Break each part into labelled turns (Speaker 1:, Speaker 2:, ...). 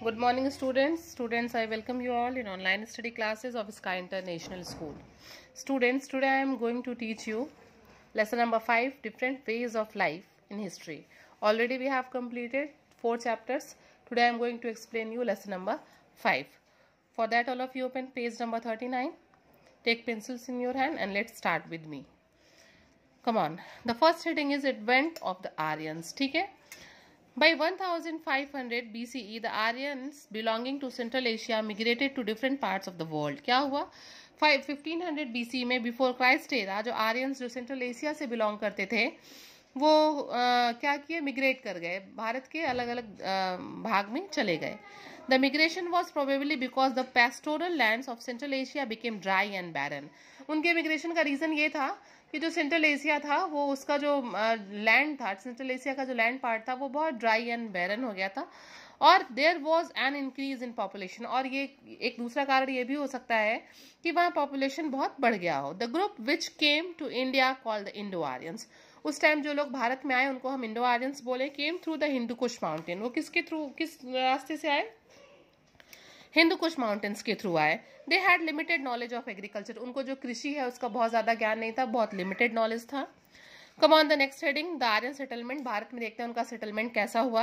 Speaker 1: Good morning students. Students, I welcome you all in online study classes of Sky International School. Students, today I am going to teach you lesson number 5, different phases of life in history. Already we have completed 4 chapters. Today I am going to explain you lesson number 5. For that all of you open page number 39. Take pencils in your hand and let's start with me. Come on. The first heading is Advent of the Aryans. Okay? By 1500 BCE, the Aryans belonging to Central Asia migrated to different parts of the world. क्या हुआ 1500 BCE में before Christ era जो Aryans जो Central Asia से belong करते थे वो क्या किए मिग्रेट कर गए भारत के अलग अलग भाग में चले गए the migration was probably because the pastoral land of Central Asia became dry and barren उनके migration का रीज़न ये था कि जो सेंट्रल एशिया था वो उसका जो लैंड था सेंट्रल एशिया का जो लैंड पार्ट था वो बहुत ड्राई एंड बैरन हो गया था और there was an increase in population और ये एक दूसरा कारण ये भी हो सकता है कि वहाँ पॉपुलेशन बहुत बढ़ गया हो the group which came to India call the Indo Aryans उस टाइम जो लोग भारत में आए उनको हम इंडो आर्यंस बोले came through the Hindu Kush mountain वो किसके थ्रू किस रास्ते से आए हिंदू कुश माउंटेन्स के थ्रू आए they had limited knowledge of agriculture उनको जो कृषि है उसका बहुत ज़्यादा ज्ञान नहीं था बहुत लिमिटेड नॉलेज था come on the next heading the Aryan settlement Bharat में देखते हैं उनका सेटलमेंट कैसा हुआ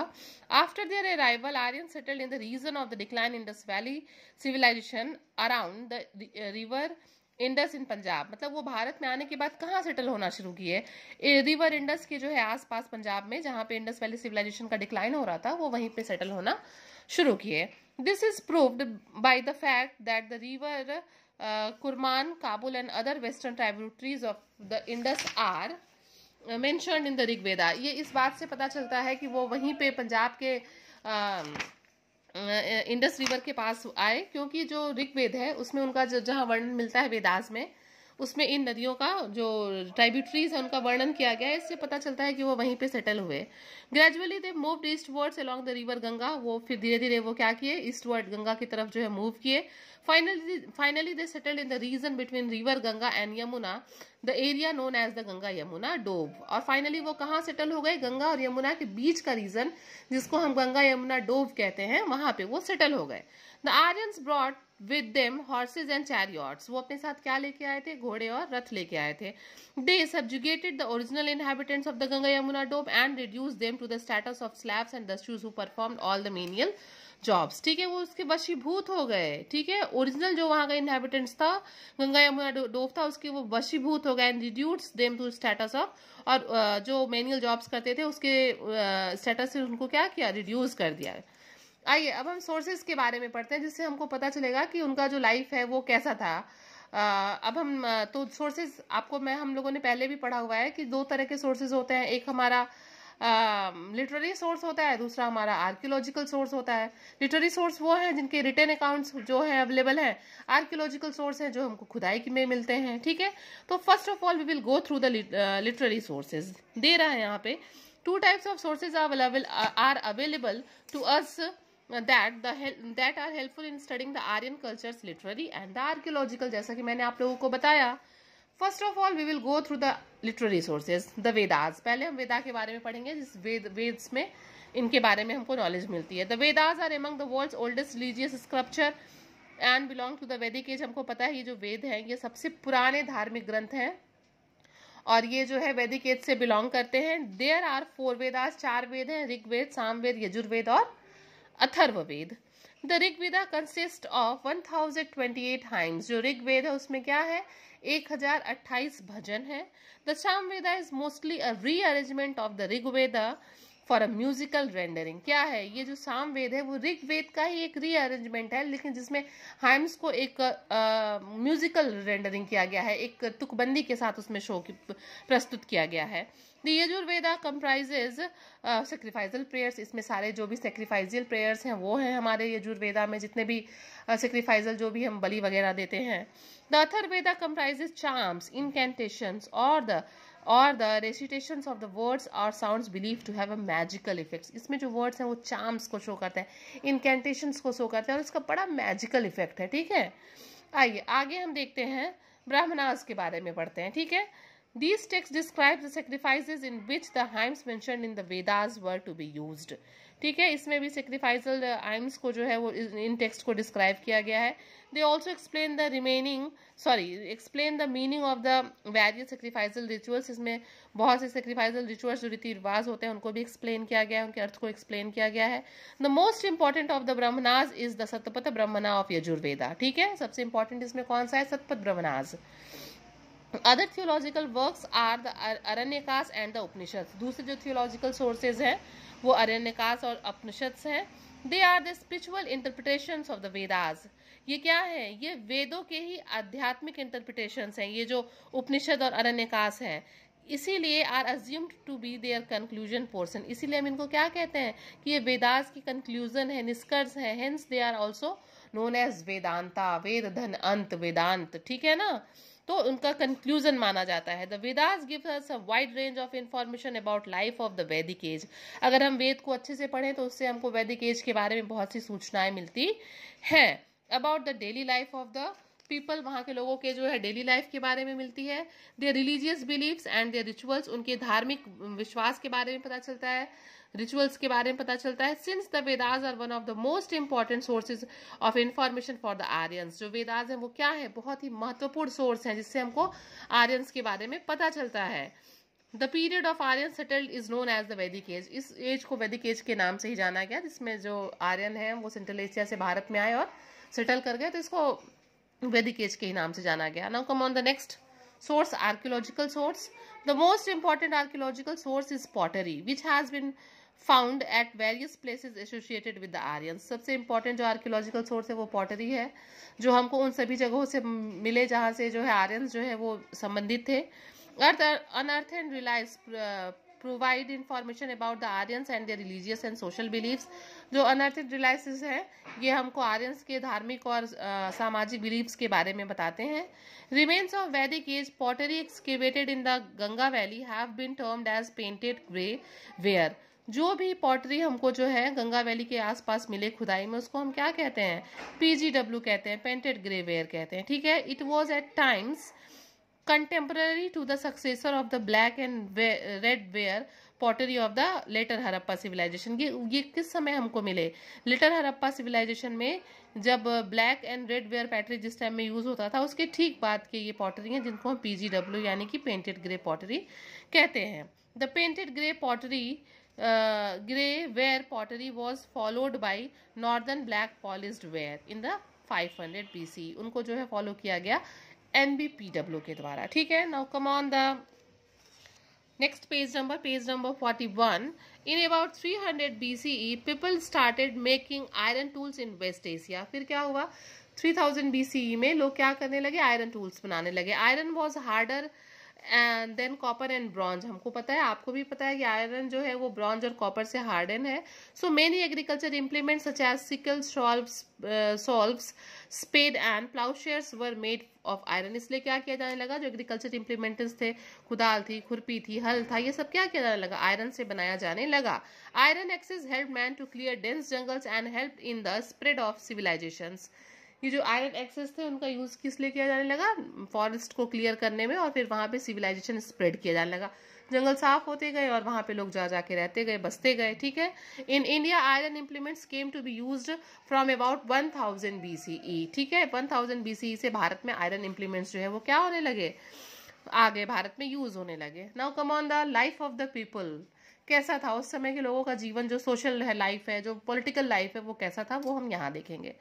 Speaker 1: after their arrival Aryan settled in the region of the decline Indus Valley Civilization around the river Indus in Punjab मतलब वो भारत में आने के बाद कहाँ सेटल होना शुरू किए रिवर इंडस के जो है आसपास पंजाब में जहाँ पे इंडस वैली सिविलाइजेशन का डिक्लाइन हो रहा था वो वहीं पे सेटल होना शुरू किए This is proved by the fact that the river uh, Kurman, Kabul and other western tributaries of the Indus are mentioned in the Rigveda ये इस बात से पता चलता है कि वो वहीं पे पंजाब के इंडस रिवर के पास आए क्योंकि जो ऋग्वेद है उसमें उनका जो जहाँ वर्णन मिलता है वेदास में उसमें इन नदियों का जो ट्राइब्यूटरीज है उनका वर्णन किया गया है इससे पता चलता है कि वो वहीं पे सेटल हुए gradually they move eastwards along the river Ganga वो फिर धीरे धीरे वो क्या किए ईस्ट वर्ड गंगा की तरफ जो है मूव किए finally finally they settle in the region between river Ganga and Yamuna the area known as the Ganga Yamuna doab और फाइनली वो कहाँ सेटल हो गए गंगा और यमुना के बीच का रीजन जिसको हम गंगा यमुना डोब कहते हैं वहां पे वो सेटल हो गए the Aryans brought with them horses and chariots वो अपने साथ क्या लेके आए थे घोड़े और रथ लेके आए थे they subjugated the original inhabitants of the Ganga Yamuna doab and reduce them to the status of slaves and Dasyus who perform all the menial jobs ठीक है वो उसके वशीभूत हो गए ठीक है ओरिजिनल जो वहां का इनहेबिटेंट्स था गंगा यमुना डोब था उसके वो वशीभूत हो गए and reduce them to status of और जो मेनियल जॉब्स करते थे उसके स्टेटस से उनको क्या किया रिड्यूस कर दिया है आइए अब हम सोर्सेज के बारे में पढ़ते हैं जिससे हमको पता चलेगा कि उनका जो लाइफ है वो कैसा था आ, अब हम तो सोर्सेज आपको मैं हम लोगों ने पहले भी पढ़ा हुआ है कि दो तरह के सोर्सेज होते हैं एक हमारा लिटरेरी uh, सोर्स होता है दूसरा हमारा आर्कियोलॉजिकल सोर्स होता है लिटरेरी सोर्स वो हैं जिनके रिटर्न अकाउंट्स जो है अवेलेबल हैं आर्कियोलॉजिकल सोर्स हैं जो हमको खुदाई में मिलते हैं ठीक है तो first of all we will go through the literary sources दे रहा है यहाँ पे two types of sources are available to us that the that are helpful in studying the Aryan cultures literary and the archaeological जैसा कि मैंने आप लोगों को बताया first of all we will go through the literary sources the vedas पहले हम वेदा के बारे में पढ़ेंगे जिस वेद वेद्स में इनके बारे में हमको नॉलेज मिलती है the Vedas are among the world's oldest religious scripture and belong to the Vedic age हमको पता है ये जो वेद हैं ये सबसे पुराने धार्मिक ग्रंथ हैं और ये जो है वैदिक एज से बिलोंग करते हैं देयर आर फोर वेदाज चार वेद हैं ऋग्वेद सामवेद यजुर्वेद और Atharvaveda the Rigveda consist of 1028 hymns जो ऋग्वेद है उसमें क्या है 1028 भजन है the Samaveda Veda is mostly a rearrangement of the Rigveda for a musical rendering क्या है ये जो साम वेद है वो ऋग वेद का ही एक रीअरेंजमेंट है लेकिन जिसमें हाइम्स को एक म्यूजिकल uh, रेंडरिंग किया गया है एक तुकबंदी के साथ उसमें शो की प्रस्तुत किया गया है the Yajurveda comprises sacrificial prayers इसमें सारे जो भी सेक्रीफाइजल प्रेयर्स हैं वो हैं हमारे यजुर्वेदा में जितने भी सेक्रीफाइजल uh, जो भी हम बलि वगैरह देते हैं the Atharvaveda comprises charms incantations और द और the recitation of the words और sound believe to have a magical effect इसमें जो वर्ड्स हैं वो चार्म्स को शो करते हैं इनकेंटेशन को शो करते हैं और इसका बड़ा मैजिकल इफेक्ट है ठीक है आइए आगे हम देखते हैं ब्राह्मणास के बारे में पढ़ते हैं ठीक है these texts describe the sacrifice in which the hymns mentioned in the Vedas were to be used. ठीक है इसमें भी सेक्रीफाइजल आइम्स uh, को जो है वो इन टेक्स्ट को डिस्क्राइब किया गया है they also explain the remaining sorry explain the meaning of the various sacrificial rituals इसमें बहुत से सेक्रीफाइजल रिचुअल्स जो रीति रिवाज होते हैं उनको भी एक्सप्लेन किया गया है उनके अर्थ को एक्सप्लेन किया गया है the most important of the Brahmanas is the Shatapatha Brahmana of Yajurveda ठीक है सबसे इंपॉर्टेंट इसमें कौन सा है Shatapatha Brahmanas other theological works are the Aranyakas and the Upanishad दूसरे जो थियोलॉजिकल सोर्सेज हैं वो अरण्यकाश और उपनिषद हैं they are the spiritual interpretation of the Vedas ये क्या है ये वेदों के ही आध्यात्मिक इंटरप्रिटेशन हैं ये जो उपनिषद और अरण्यकाश हैं इसीलिए are assumed to be their conclusion portion इसीलिए हम इनको क्या कहते हैं कि ये वेदास की कंक्लूजन है निष्कर्ष है hence they are also known as Vedanta Veda धन अंत वेदांत ठीक है ना तो उनका कंक्लूजन माना जाता है the Vedas give us a wide range of information about life of the Vedic age अगर हम वेद को अच्छे से पढ़ें तो उससे हमको वैदिक एज के बारे में बहुत सी सूचनाएं मिलती हैं about the daily life of the people वहाँ के लोगों के जो है डेली लाइफ के बारे में मिलती है their religious beliefs and their rituals उनके धार्मिक विश्वास के बारे में पता चलता है रिचुअल्स के बारे में पता चलता है since the Vedas are one of the most important sources of information for the Aryans जो वेदाज हैं वो क्या है बहुत ही महत्वपूर्ण सोर्स हैं जिससे हमको आर्यंस के बारे में पता चलता है the period of Aryan settled is known as the Vedic age इस एज को वैदिक एज के नाम से ही जाना गया जिसमें जो आर्यन है वो सेंट्रल एशिया से भारत में आए और सेटल कर गए तो इसको वैदिक एज के ही नाम से जाना गया now come on the next source archaeological source the most important archaeological source is pottery which has been found at various places associated with the Aryan सबसे इंपॉर्टेंट जो आर्कियोलॉजिकल सोर्स है वो पॉटरी है जो हमको उन सभी जगहों से मिले जहाँ से जो है आर्यन जो है वो संबंधित थे अर्थ अनर्थ and relics provide information about the Aryan and the religious and social beliefs जो अनर्थित रिलाइसिस है ये हमको आर्यस के धार्मिक और आ, सामाजिक बिलीफ्स के बारे में बताते हैं remains of Vedic age pottery excavated in the Ganga valley have been termed as painted grey ware जो भी पॉटरी हमको जो है गंगा वैली के आसपास मिले खुदाई में उसको हम क्या कहते हैं पीजीडब्ल्यू कहते हैं पेंटेड ग्रे वेयर कहते हैं ठीक है it was at times contemporary to the successor of the black and red ware pottery of the later Harappa civilization ये ये किस समय हमको मिले लेटर हरप्पा सिविलाइजेशन में जब black and red ware pottery जिस टाइम में यूज़ होता था उसके ठीक बाद के ये पॉटरी हैं जिनको हम पी यानी कि पेंटेड ग्रे पॉटरी कहते हैं the painted grey pottery grey ware pottery was followed by northern black polished ware in the 500 hundred उनको जो है फॉलो किया गया एन के द्वारा ठीक है now come on the Next page number, page number 41. In about 300 BCE, people started making iron tools in West Asia. फिर क्या हुआ 3000 BCE में लोग क्या करने लगे आयरन टूल्स बनाने लगे iron was harder and than copper and bronze हमको पता है आपको भी पता है कि आयरन जो है वो ब्रॉन्ज और कॉपर से हार्डन है so many agriculture implement such as sickle shovels spade and ploughshares were made of iron इसलिए क्या किया जाने लगा जो एग्रीकल्चर इम्प्लीमेंट्स थे कुदाल थी खुरपी थी हल था ये सब क्या किया जाने लगा आयरन से बनाया जाने लगा iron axes help man to clear dense jungles and help in the spread of civilizations ये जो आयरन एक्सेस थे उनका यूज़ किस लिए किया जाने लगा फॉरेस्ट को क्लियर करने में और फिर वहाँ पे सिविलाइजेशन स्प्रेड किया जाने लगा जंगल साफ होते गए और वहाँ पे लोग जा जाके रहते गए बसते गए ठीक है in India iron implements came to be use from about one thousand B C E ठीक है one thousand B C E से भारत में आयरन इम्प्लीमेंट्स जो है वो क्या होने लगे आगे भारत में यूज होने लगे now come on the life of the people कैसा था उस समय के लोगों का जीवन जो सोशल है लाइफ है जो पॉलिटिकल लाइफ है वो कैसा था वो हम यहाँ देखेंगे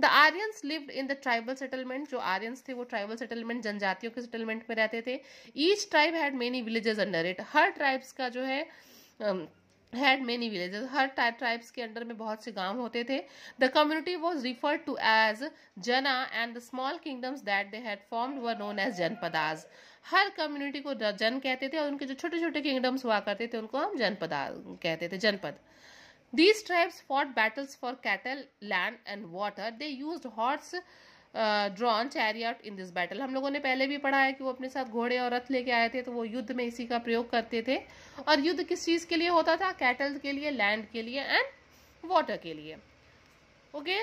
Speaker 1: the Aryans lived in the tribal settlement जो आर्यंस थे वो ट्राइबल सेटलमेंट जनजातियों के सेटलमेंट में रहते थे each tribe had many villages under it हर ट्राइब्स का जो है um, हैड मेनी विलेजेस हर ट्राइब्स के अंडर में बहुत से गांव होते थे the community was referred to as jana and the small kingdoms that they had formed were known as janapadas हर कम्युनिटी को जन कहते थे और उनके जो छोटे छोटे किंगडम्स हुआ करते थे उनको हम जनपद कहते थे जनपद these tribes for battles for cattle land and water they use horse drawn chariot in this battle हम लोगों ने पहले भी पढ़ा है कि वो अपने साथ घोड़े और रथ लेके आए थे तो वो युद्ध में इसी का प्रयोग करते थे और युद्ध किस चीज़ के लिए होता था कैटल के लिए लैंड के लिए एंड वाटर के लिए ओके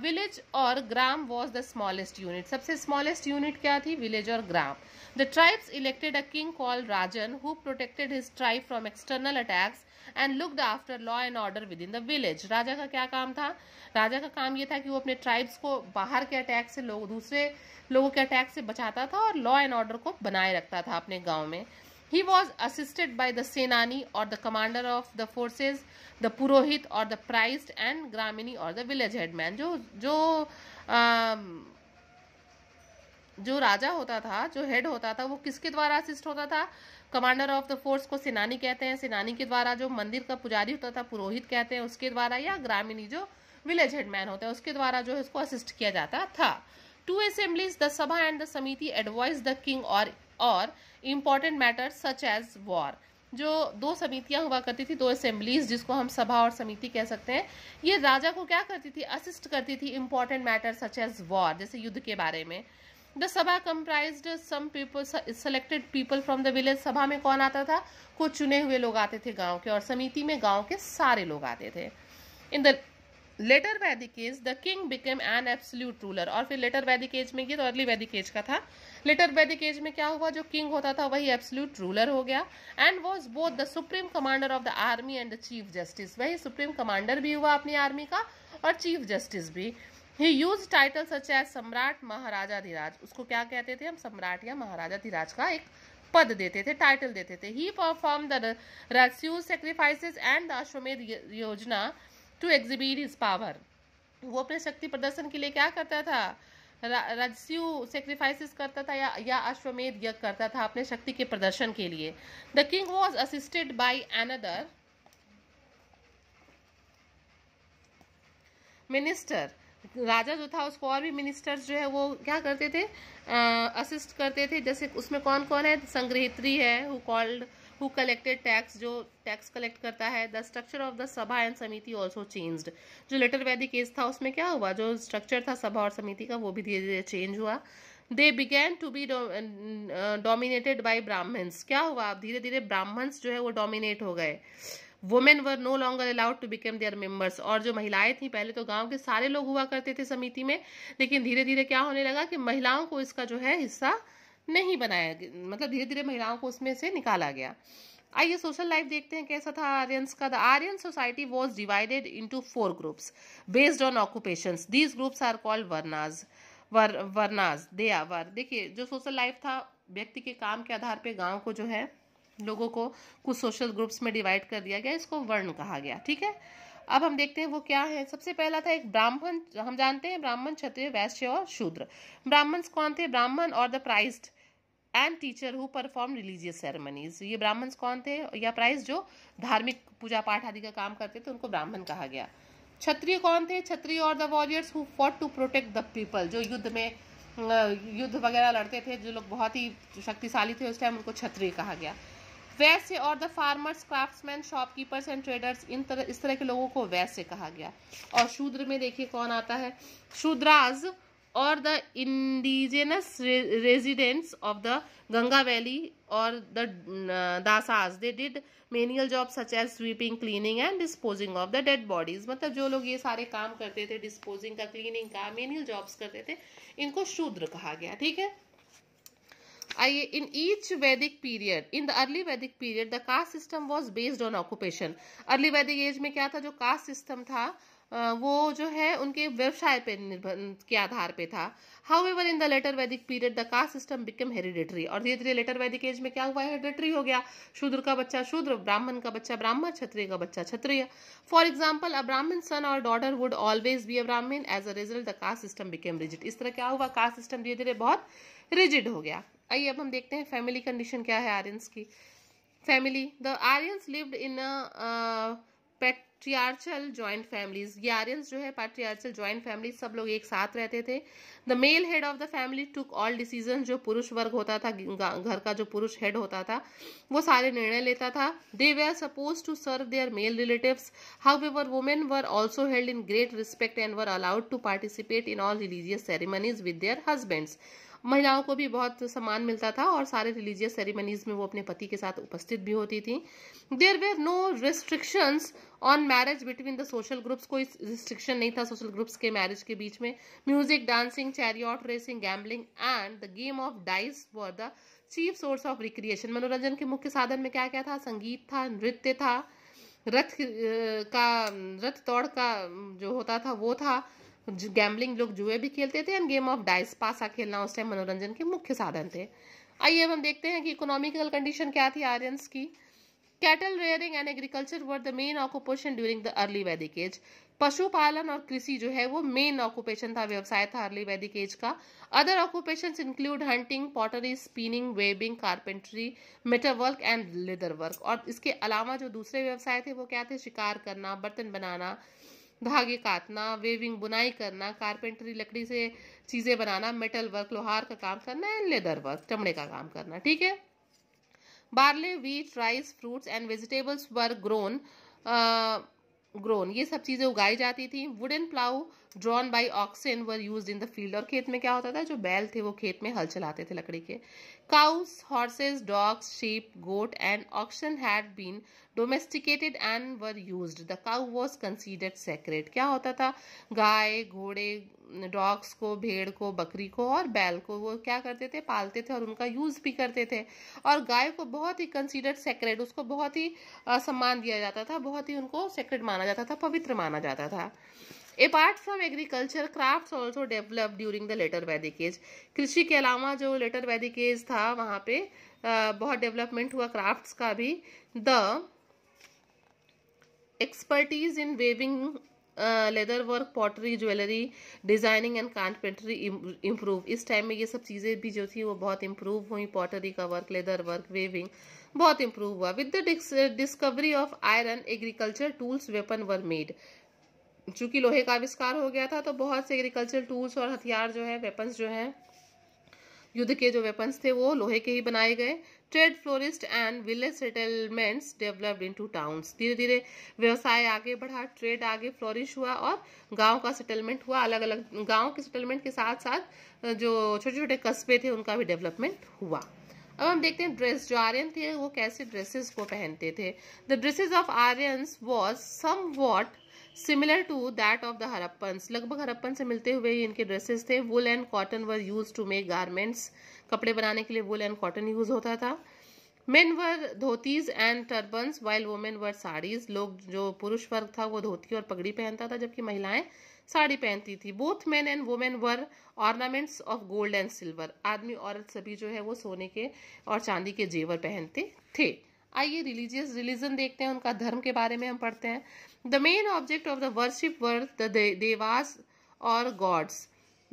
Speaker 1: विलेज और ग्राम वॉज द स्मॉलेस्ट यूनिट सबसे स्मॉलेस्ट यूनिट क्या थी विलेज और ग्राम the tribes elected a king call rajan who protected his tribe from external attacks and looked after law and order within the village राजा का क्या काम था राजा का काम ये था कि वो अपने ट्राइब्स को बाहर के अटैक से लोग दूसरे लोगों के अटैक से बचाता था और लॉ एंड ऑर्डर को बनाए रखता था अपने गाँव में He was assisted by the Senani or the commander of the forces, the Purohit or the priest and Gramini or the village headman. जो जो um, जो राजा होता था जो हेड होता था वो किसके द्वारा असिस्ट होता था कमांडर ऑफ द फोर्स को सेनानी कहते हैं सेनानी के द्वारा जो मंदिर का पुजारी होता था पुरोहित कहते हैं उसके द्वारा या ग्रामीणी जो विलेज हेडमैन होता है उसके द्वारा जो है उसको असिस्ट किया जाता था two assemblies the sabha and the samiti advise the king और और important matters such as war जो दो समितियां हुआ करती थी दो असेंबलीज जिसको हम सभा और समिति कह सकते हैं ये राजा को क्या करती थी असिस्ट करती थी important matter such as war जैसे युद्ध के बारे में the sabha comprise some people selected people from the village सभा में कौन आता था कुछ चुने हुए लोग आते थे गांव के और समिति में गांव के सारे लोग आते थे in the later Vedic age the king became an absolute ruler और फिर लेटर वैदिक एज में ये तो अर्ली वैदिक एज का था लेटर वैदिक एज में क्या हुआ जो किंग होता था वही एब्सोल्यूट रूलर हो गया and was both the supreme commander of the army and the chief justice वही सुप्रीम कमांडर भी हुआ अपनी आर्मी का और चीफ जस्टिस भी he use title such as samrat महाराजा धीराज उसको क्या कहते थे हम सम्राट या महाराजा धीराज का एक पद देते थे टाइटल देते थे he perform the Rajasuya sacrifices and the Ashvamedha योजना टू एग्जिबिट हिज पावर वो अपने शक्ति प्रदर्शन के लिए क्या करता था राजस्यू सेक्रीफाइसेस करता था या या अश्वमेध यज्ञ करता था अपने शक्ति के प्रदर्शन के लिए the king was assisted by another minister राजा जो था उसको और भी मिनिस्टर्स जो है वो क्या करते थे आ, असिस्ट करते थे जैसे उसमें कौन कौन है संग्रहित्री है who called who collected tax जो टैक्स कलेक्ट करता है the structure of the sabha and samiti also changed जो लेटर वैदिक केस था उसमें क्या हुआ जो स्ट्रक्चर था सभा और समिति का वो भी धीरे धीरे चेंज हुआ they began to be dominated by Brahmins क्या हुआ अब धीरे धीरे ब्राह्मण्स जो है वो डोमिनेट हो गए women were no longer allowed to become their members और जो महिलाएं थी पहले तो गांव के सारे लोग हुआ करते थे समिति में लेकिन धीरे धीरे क्या होने लगा कि महिलाओं को इसका जो है हिस्सा नहीं बनाया मतलब धीरे धीरे महिलाओं को उसमें से निकाला गया आइए सोशल लाइफ देखते हैं कैसा था आर्यंस का the Aryan society was divided into four groups based on occupation these groups are called varnas were varnas they देखिए जो सोशल लाइफ था व्यक्ति के काम के आधार पे गांव को जो है लोगों को कुछ सोशल ग्रुप्स में डिवाइड कर दिया गया इसको वर्ण कहा गया ठीक है अब हम देखते हैं वो क्या है सबसे पहला था एक ब्राह्मण हम जानते हैं ब्राह्मण क्षत्रिय वैश्य और शूद्र ब्राह्मण कौन थे ब्राह्मण और the priests and teacher who perform religious ceremonies ये ब्राह्मण्स कौन थे या प्राइस जो धार्मिक पूजा पाठ आदि का काम करते थे उनको ब्राह्मण कहा गया क्षत्रिय कौन थे क्षत्रिय और the warriors who fought to protect the people जो युद्ध में युद्ध वगैरह लड़ते थे जो लोग बहुत ही शक्तिशाली थे उस टाइम उनको क्षत्रिय कहा गया वैश्य और the farmers craftsman shopkeepers and traders इन तरह इस तरह के लोगों को वैश्य कहा गया और शूद्र में देखिए कौन आता है शूद्राज और the indigenous residents of the Ganga valley और the Dasas they did menial job such as sweeping cleaning and disposing of the dead bodies मतलब जो लोग ये सारे काम करते थे डिस्पोजिंग का क्लीनिंग का मेनियल जॉब्स करते थे इनको शूद्र कहा गया ठीक है आइए in each Vedic period in the early Vedic period the caste system was based on occupation early Vedic age में क्या था जो कास्ट सिस्टम था वो जो है उनके व्यवसाय पे निर्भर के आधार पे था however in the later Vedic period the caste system become hereditary और धीरे धीरे लेटर वैदिक एज में क्या हुआ हेरिडेटरी हो गया शूद्र का बच्चा शूद्र ब्राह्मण का बच्चा ब्राह्मण क्षत्रिय का बच्चा क्षत्रिय for example a Brahmin son और daughter would always be a Brahmin as a result the caste system became rigid इस तरह क्या हुआ कास्ट सिस्टम धीरे धीरे बहुत रिजिड हो गया आइए अब हम देखते हैं फैमिली कंडीशन क्या है आर्यंस की family the Aryans lived in patriarchal joint families ये जो है पैट्रियार्चल ज्वाइंट फैमिली सब लोग एक साथ रहते थे the male head of the family took all decision जो पुरुष वर्ग होता था घर का जो पुरुष हेड होता था वो सारे निर्णय लेता था दे वे are supposed to serve their male relative however women were also held in great respect and were allowed to participate in all religious ceremonies with their husbands महिलाओं को भी बहुत सम्मान मिलता था और सारे रिलीजियस सेरेमनीज में वो अपने पति के साथ उपस्थित भी होती थी there were no restrictions on marriage between the social groups कोई रिस्ट्रिक्शन नहीं था सोशल ग्रुप्स के मैरिज के बीच में music dancing chariot racing gambling and the game of dice for the chief source of recreation मनोरंजन के मुख्य साधन में क्या क्या था संगीत था नृत्य था रथ का रथ तोड़ का जो होता था वो था गैम्बलिंग लोग जुए भी खेलते थे एंड गेम ऑफ डाइस पासा खेलना उस टाइम मनोरंजन के मुख्य साधन थे आइए अब हम देखते हैं कि इकोनॉमिकल कंडीशन क्या थी आर्यंस की cattle rearing and agriculture were the main occupation during the early Vedic age पशुपालन और कृषि जो है वो मेन ऑक्यूपेशन था व्यवसाय था अर्ली वैदिक एज का other occupation include hunting pottery spinning weaving carpentry metal work and leather work और इसके अलावा जो दूसरे व्यवसाय थे वो क्या थे शिकार करना बर्तन बनाना धागे काटना वेविंग बुनाई करना कारपेंटरी लकड़ी से चीज़ें बनाना मेटल वर्क लोहार का काम करना एंड लेदर वर्क चमड़े का काम करना ठीक है barley wheat rice fruits and vegetables were grown grown ये सब चीज़ें उगाई जाती थी wooden plough drawn by oxen were use in the field और खेत में क्या होता था जो बैल थे वो खेत में हल चलाते थे लकड़ी के cows horses dogs sheep goat and oxen had been domesticated and were used the cow was considered sacred क्या होता था गाय घोड़े डॉग्स को भेड़ को बकरी को और बैल को वो क्या करते थे पालते थे और उनका यूज़ भी करते थे और गाय को बहुत ही कंसीडर्ड सेक्रेट उसको बहुत ही सम्मान दिया जाता था बहुत ही उनको सेक्रेट माना जाता था पवित्र माना जाता था apart from agriculture craft also develop during the later Vedic age कृषि के अलावा जो लेटर वैदिक एज था वहाँ पे बहुत डेवलपमेंट हुआ क्राफ्ट्स का भी the expertise in weaving leather work pottery jewellery designing and carpentry improve इस टाइम में ये सब चीज़ें भी जो थी वो बहुत इम्प्रूव हुई पॉटरी का वर्क लेदर वर्क वेविंग बहुत इम्प्रूव हुआ with the discovery of iron agriculture tools weapon were made चूंकि लोहे का आविष्कार हो गया था तो बहुत से एग्रीकल्चर टूल्स और हथियार जो है वेपन्स जो हैं युद्ध के जो वेपन्स थे वो लोहे के ही बनाए गए trade flourished and village settlements developed into towns धीरे धीरे व्यवसाय आगे बढ़ा ट्रेड आगे फ्लोरिश हुआ और गांव का सेटलमेंट हुआ अलग अलग गांव के सेटलमेंट के साथ साथ जो छोटे छोटे कस्बे थे उनका भी डेवलपमेंट हुआ अब हम देखते हैं ड्रेस जो आर्यन थे वो कैसे ड्रेसेस को पहनते थे the dresses of Aryan was somewhat similar to that of the Harappans लगभग हरप्पन से मिलते हुए ही इनके ड्रेसेस थे wool and cotton were used to make garments कपड़े बनाने के लिए वुल एंड कॉटन यूज होता था men wore dhotis and turbans while women wore saris लोग जो पुरुष वर्ग था वो धोती और पगड़ी पहनता था जबकि महिलाएं साड़ी पहनती थी both men and women wore ornaments of gold and silver आदमी औरत सभी जो है वो सोने के और चांदी के जेवर पहनते थे आइए रिलीजियस रिलीजन देखते हैं उनका धर्म के बारे में हम पढ़ते हैं the main object of the worship were the devas और गॉड्स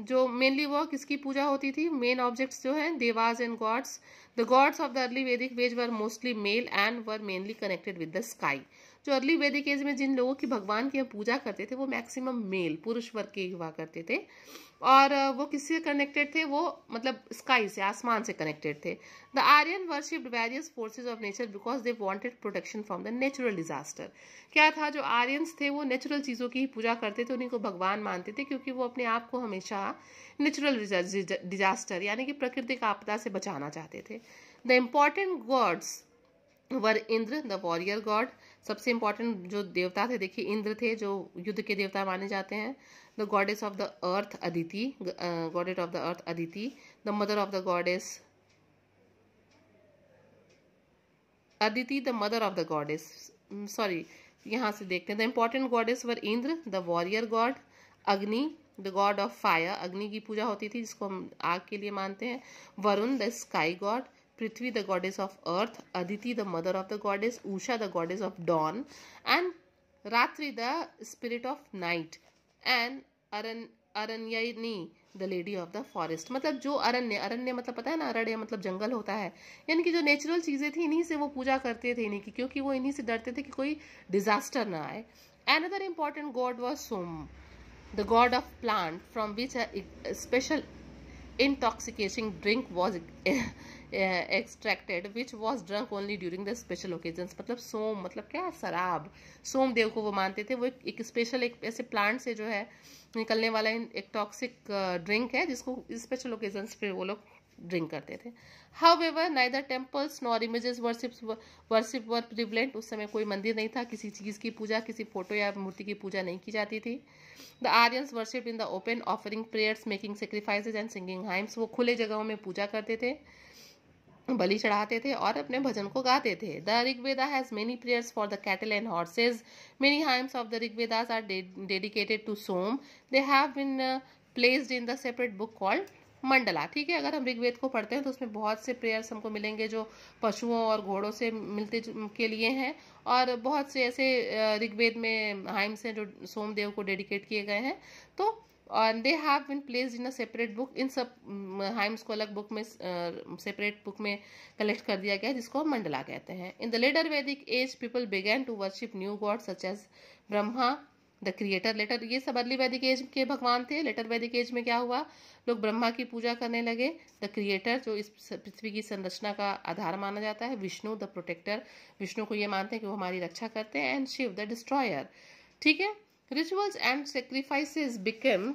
Speaker 1: जो मेनली वो किसकी पूजा होती थी मेन ऑब्जेक्ट्स जो हैं devas and gods the gods of the early Vedic age were mostly male and were mainly connected with the sky जो अर्ली वैदिक एज में जिन लोगों की भगवान की पूजा करते थे वो मैक्सिमम मेल पुरुष वर्ग के हुआ करते थे और वो किससे कनेक्टेड थे वो मतलब स्काई से आसमान से कनेक्टेड थे the Aryan worship various forces of nature because they wanted protection from the natural disaster क्या था जो आर्यन थे वो नेचुरल चीज़ों की ही पूजा करते थे उन्हीं को भगवान मानते थे क्योंकि वो अपने आप को हमेशा नेचुरल डिजास्टर यानी कि प्राकृतिक आपदा से बचाना चाहते थे the important gods were Indra the warrior god सबसे इम्पोर्टेंट जो देवता थे देखिए इंद्र थे जो युद्ध के देवता माने जाते हैं the goddess of the earth Aditi goddess of the earth Aditi the mother of the goddess Aditi the mother of the goddess sorry यहाँ से देखते हैं the important goddess were Indra the warrior god Agni the god of fire Agni की पूजा होती थी जिसको हम आग के लिए मानते हैं Varuna the sky god Prithvi, the goddess of earth, Aditi, the mother of the goddess, Usha, the goddess of dawn, and Ratri, the spirit of night, and Aran Aranyani the lady of the forest मतलब जो अरण्य अरण्य मतलब पता है ना अरण्य मतलब जंगल होता है यानी कि जो नेचुरल चीज़ें थी इन्हीं से वो पूजा करते थे इन्हीं की क्योंकि वो इन्हीं से डरते थे कि कोई डिजास्टर ना आए another important god was Soma the god of plant from which special intoxicating drink was extracted which was drunk only during the special occasion मतलब सोम मतलब क्या है शराब सोम देव को वो मानते थे वो एक, एक स्पेशल एक ऐसे प्लांट से जो है निकलने वाला एक टॉक्सिक ड्रिंक है जिसको स्पेशल ओकेजन पे वो लोग ड्रिंक करते थे however neither temples nor images worship worship were prevalent उस समय कोई मंदिर नहीं था किसी चीज़ की पूजा किसी फोटो या मूर्ति की पूजा नहीं की जाती थी the Aryans worship in the open offering prayers making sacrifices and singing hymns वो खुले जगहों में पूजा करते थे बलि चढ़ाते थे और अपने भजन को गाते थे the Rigveda has many prayers for the cattle and horses many hymns of the Rigvedas are dedicated to Soma they have been placed in the separate book called Mandala ठीक है अगर हम ऋग्वेद को पढ़ते हैं तो उसमें बहुत से प्रेयर्स हमको मिलेंगे जो पशुओं और घोड़ों से मिलते के लिए हैं और बहुत से ऐसे ऋग्वेद में हाइम्स हैं जो सोमदेव को डेडिकेट किए गए हैं तो और they have been placed in a separate book इन सब हाइम्स को अलग बुक में सेपरेट बुक में कलेक्ट कर दिया गया है जिसको मंडला कहते हैं in the later Vedic age people began to worship new god such as Brahma the creator later ये सब अर्ली वैदिक एज के भगवान थे लेटर वैदिक एज में क्या हुआ लोग ब्रह्मा की पूजा करने लगे द क्रिएटर जो इस पृथ्वी की संरचना का आधार माना जाता है विष्णु द प्रोटेक्टर विष्णु को ये मानते हैं कि वो हमारी रक्षा करते हैं एंड शिव द डिस्ट्रॉयर ठीक है rituals and sacrifices become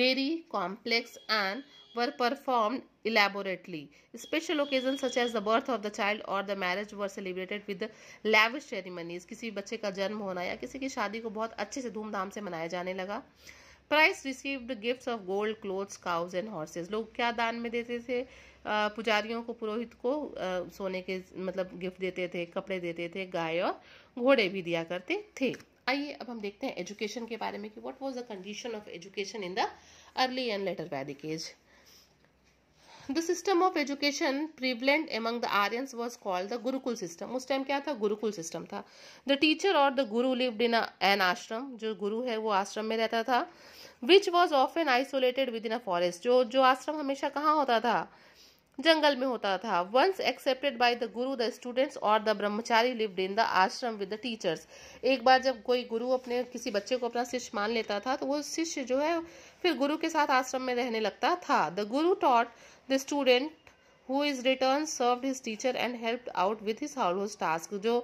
Speaker 1: very complex and were performed elaborately. Special occasions such as the birth of the child or the marriage were celebrated with lavish ceremonies. किसी बच्चे का जन्म होना या किसी की शादी को बहुत अच्छे से धूमधाम से मनाया जाने लगा priests received gifts of gold clothes cows and horses लोग क्या दान में देते थे पुजारियों को पुरोहित को आ, सोने के मतलब गिफ्ट देते थे कपड़े देते थे गाय और घोड़े भी दिया करते थे आइए अब हम देखते हैं एजुकेशन के बारे में कि what was the condition of education in the early and later Vedic age the system of education prevalent among the Aryans was called the gurukul system उस टाइम क्या था गुरुकुल सिस्टम था द टीचर और the guru lived in an ashram जो गुरु है वो आश्रम में रहता था which was of an isolated within a forest जो जो आश्रम हमेशा कहाँ होता था जंगल में होता था once accepted by the guru the students और the brahmachari lived in the ashram with the teachers एक बार जब कोई गुरु अपने किसी बच्चे को अपना शिष्य मान लेता था तो वो शिष्य जो है फिर गुरु के साथ आश्रम में रहने लगता था the guru taught the student who is returned served his teacher and helped out with his household task जो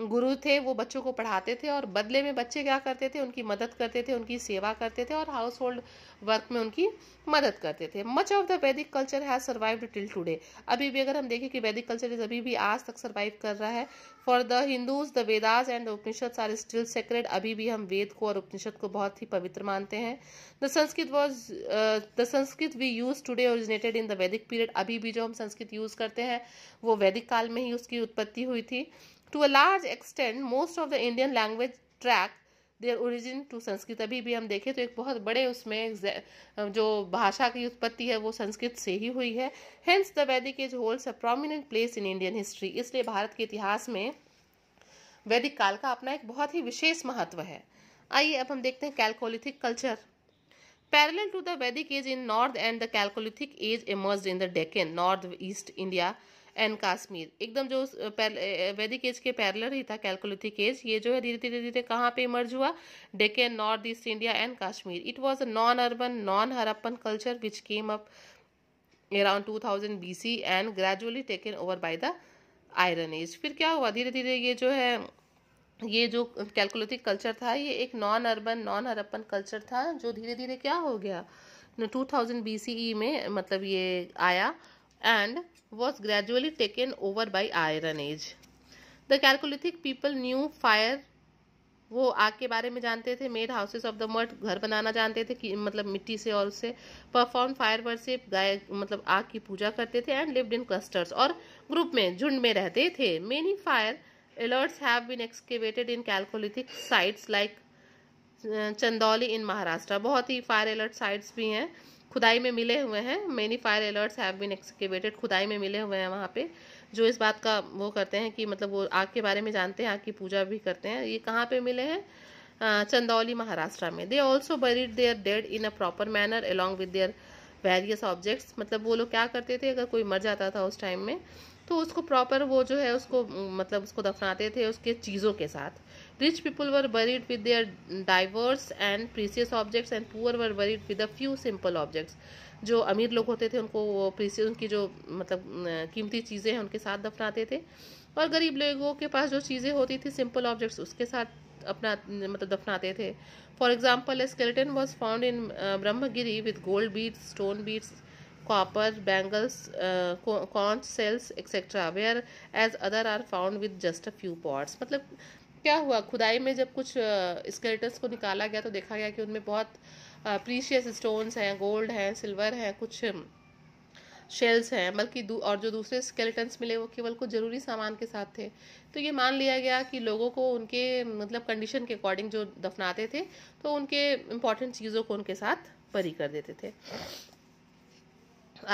Speaker 1: गुरु थे वो बच्चों को पढ़ाते थे और बदले में बच्चे क्या करते थे उनकी मदद करते थे उनकी सेवा करते थे और हाउस होल्ड वर्क में उनकी मदद करते थे much of the Vedic culture has survived till today अभी भी अगर हम देखें कि वैदिक कल्चर इज अभी भी आज तक सर्वाइव कर रहा है for the Hindus the Vedas and Upanishads are still sacred अभी भी हम वेद को और उपनिषद को बहुत ही पवित्र मानते हैं the Sanskrit was the uh, Sanskrit we use today originated in the Vedic period अभी भी जो हम संस्कृत यूज करते हैं वो वैदिक काल में ही उसकी उत्पत्ति हुई थी to a large extent most of the Indian language trace their origin to Sanskrit अभी भी हम देखें तो एक बहुत बड़े उसमें जो भाषा की उत्पत्ति है वो संस्कृत से ही हुई है hence the Vedic age holds a prominent place in Indian history इसलिए भारत के इतिहास में वैदिक काल का अपना एक बहुत ही विशेष महत्व है आइए अब हम देखते हैं chalcolithic culture parallel to the Vedic age in north and the chalcolithic age emerge in the Deccan north east India and Kashmir एकदम जो वैदिक एज के पैरलर ही था कैलकुलेथिक एज ये जो है धीरे धीरे धीरे कहाँ पे इमर्ज हुआ Deccan north east India and Kashmir it was a non urban non Harappan culture which came up thousand 2000 C and gradually taken over by the iron age फिर क्या हुआ धीरे धीरे ये जो है ये जो कैलकुलेटिक कल्चर था ये एक non urban non Harappan culture था जो धीरे धीरे क्या हो गया two thousand B C E में मतलब ये आया and was gradually taken over by iron age. The calcolithic people knew fire वो आग के बारे में जानते थे made houses of the mud घर बनाना जानते थे कि मतलब मिट्टी से और उससे परफॉर्म फायर वर्शिप गाय मतलब आग की पूजा करते थे एंड लिव्ड इन क्लस्टर्स और ग्रुप में झुंड में रहते थे many fire altars have been excavated in chalcolithic sites like Chandoli in Maharashtra बहुत ही फायर अलर्ट साइट्स भी हैं खुदाई में मिले हुए हैं many fire altars have been excavated खुदाई में मिले हुए हैं वहाँ पे जो इस बात का वो करते हैं कि मतलब वो आग के बारे में जानते हैं आग की पूजा भी करते हैं ये कहाँ पे मिले हैं चंदौली महाराष्ट्र में they also buried their dead in a proper manner along with their various objects मतलब वो लोग क्या करते थे अगर कोई मर जाता था उस टाइम में तो उसको प्रॉपर वो जो है उसको मतलब उसको दफनाते थे उसके चीज़ों के साथ rich people were buried with their diverse and precious objects and poor were buried with a few simple objects जो अमीर लोग होते थे उनको प्रीसियस उनकी जो मतलब कीमती चीज़ें हैं उनके साथ दफनाते थे और गरीब लोगों के पास जो चीज़ें होती थी सिंपल ऑब्जेक्ट्स उसके साथ अपना मतलब दफनाते थे for example a skeleton was found in Brahmagiri with gold beads stone beads copper bangles conch shells etcetera whereas other are found with just a few pots मतलब क्या हुआ खुदाई में जब कुछ स्केलेटन्स को निकाला गया तो देखा गया कि उनमें बहुत प्रीशियस स्टोन्स हैं गोल्ड हैं सिल्वर हैं कुछ शेल्स हैं बल्कि और जो दूसरे स्केलेटन्स मिले वो केवल कुछ ज़रूरी सामान के साथ थे तो ये मान लिया गया कि लोगों को उनके मतलब कंडीशन के अकॉर्डिंग जो दफनाते थे तो उनके इम्पॉर्टेंट चीज़ों को उनके साथ परी कर देते थे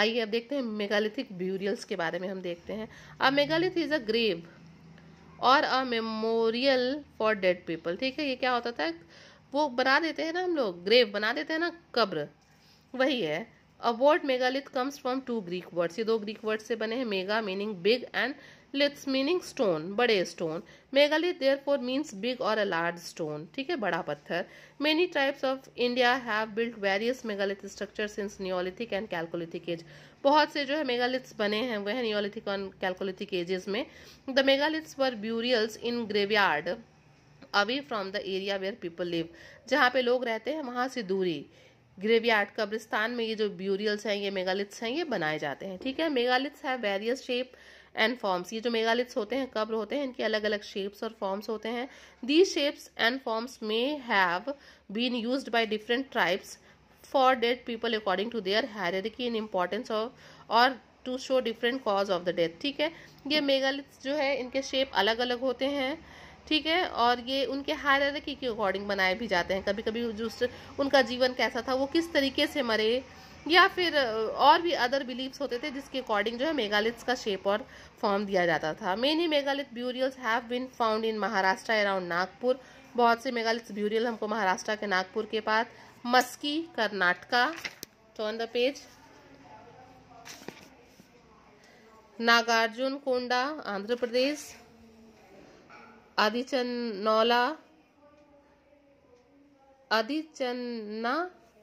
Speaker 1: आइए अब देखते हैं मेगालिथिक ब्यूरियल्स के बारे में हम देखते हैं अब megalith is a grave or a memorial for dead people ठीक है ये क्या होता था वो बना देते हैं ना हम लोग ग्रेव बना देते हैं ना कब्र वही है a word megalith comes from two Greek words ये दो ग्रीक वर्ड से बने हैं mega meaning big and liths meaning stone बड़े stone megalith therefore means big और अ लार्ज स्टोन ठीक है बड़ा पत्थर many types of India have built various megalith structure in neolithic and chalcolithic age बहुत से जो है मेगालिथ्स बने हैं वह न्योलिथिक और कैलकोलिथिक एजेस में the megaliths were burials in graveyard away from the area where people live जहाँ पे लोग रहते हैं वहाँ से दूरी ग्रेवयार्ड कब्रिस्तान में ये जो ब्यूरियल्स हैं ये मेगालिथ्स हैं ये बनाए जाते हैं ठीक है मेगालिथ्स है वेरियस शेप एंड फॉर्म्स ये जो मेगालिथ्स होते हैं कब्र होते हैं इनके अलग अलग शेप्स और फॉर्म्स होते हैं दीज शेप्स एंड फॉर्म्स में have been use by different tribes for dead people according to their hierarchy in importance of or to show different cause of the death ठीक है ये मेगालिथ्स जो है इनके शेप अलग अलग होते हैं ठीक है और ये उनके हायरकी के अकॉर्डिंग बनाए भी जाते हैं कभी कभी जो उनका जीवन कैसा था वो किस तरीके से मरे या फिर और भी अदर बिलीव्स होते थे जिसके अकॉर्डिंग जो है मेगालिथ्स का शेप और फॉर्म दिया जाता था many megalith burials have been found in Maharashtra around Nagpur बहुत से मेगालिथ्स ब्यूरियल हमको महाराष्ट्र के नागपुर के पास Maski Karnataka turn the page Nagarjunakonda Andhra Pradesh आदिचनौला आदिचन्ना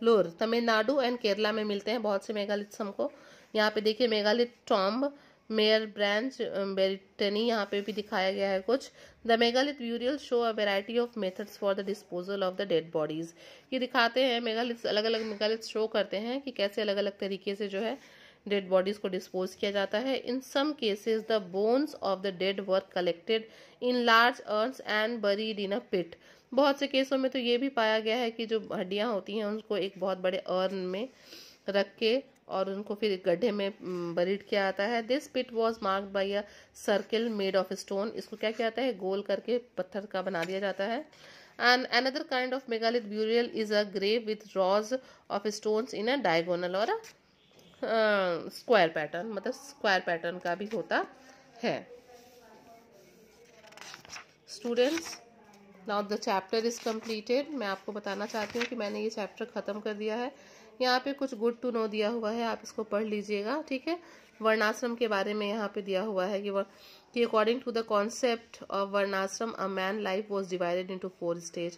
Speaker 1: लोर तमिलनाडु एंड केरला में मिलते हैं बहुत से मेगालिथ्स हमको यहाँ पे देखिए megalith tomb mayor branch Brittany यहाँ पे भी दिखाया गया है कुछ the megalith burial show a variety of methods for the disposal of the dead bodies ये दिखाते हैं मेगालिथ अलग अलग मेगालिथ शो करते हैं कि कैसे अलग अलग तरीके से जो है डेड बॉडीज को डिस्पोज किया जाता है in some cases the bones of the dead were collected in large urn and buried in a pit बहुत से केसों में तो ये भी पाया गया है कि जो हड्डियाँ होती हैं उनको एक बहुत बड़े अर्न में रख के और उनको फिर गड्ढे में बरीड किया जाता है this pit was mark by a circle made of stone इसको क्या किया जाता है गोल करके पत्थर का बना दिया जाता है and another kind of megalith burial is a grave with rows of stone in a diagonal or square pattern मतलब स्क्वायर पैटर्न का भी होता है students now the chapter is completed मैं आपको बताना चाहती हूँ कि मैंने ये चैप्टर ख़त्म कर दिया है यहाँ पे कुछ गुड टू नो दिया हुआ है आप इसको पढ़ लीजिएगा ठीक है वर्णाश्रम के बारे में यहाँ पे दिया हुआ है कि कि according to the concept of varnashrama a man life was divided into four stage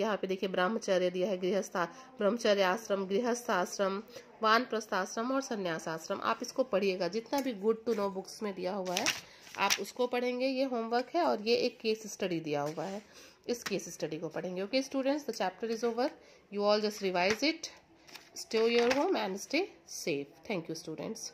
Speaker 1: यहाँ पे देखिए ब्रह्मचर्य दिया है गृहस्थ ब्रह्मचर्य आश्रम गृहस्थ आश्रम वान प्रस्थाश्रम और संन्यास आश्रम आप इसको पढ़िएगा जितना भी गुड टू नो बुक्स में दिया हुआ है आप उसको पढ़ेंगे ये होमवर्क है और ये एक केस स्टडी दिया हुआ है इस केस स्टडी को पढ़ेंगे okay students the chapter is over you all just revise it Stay your home and stay safe. Thank you students.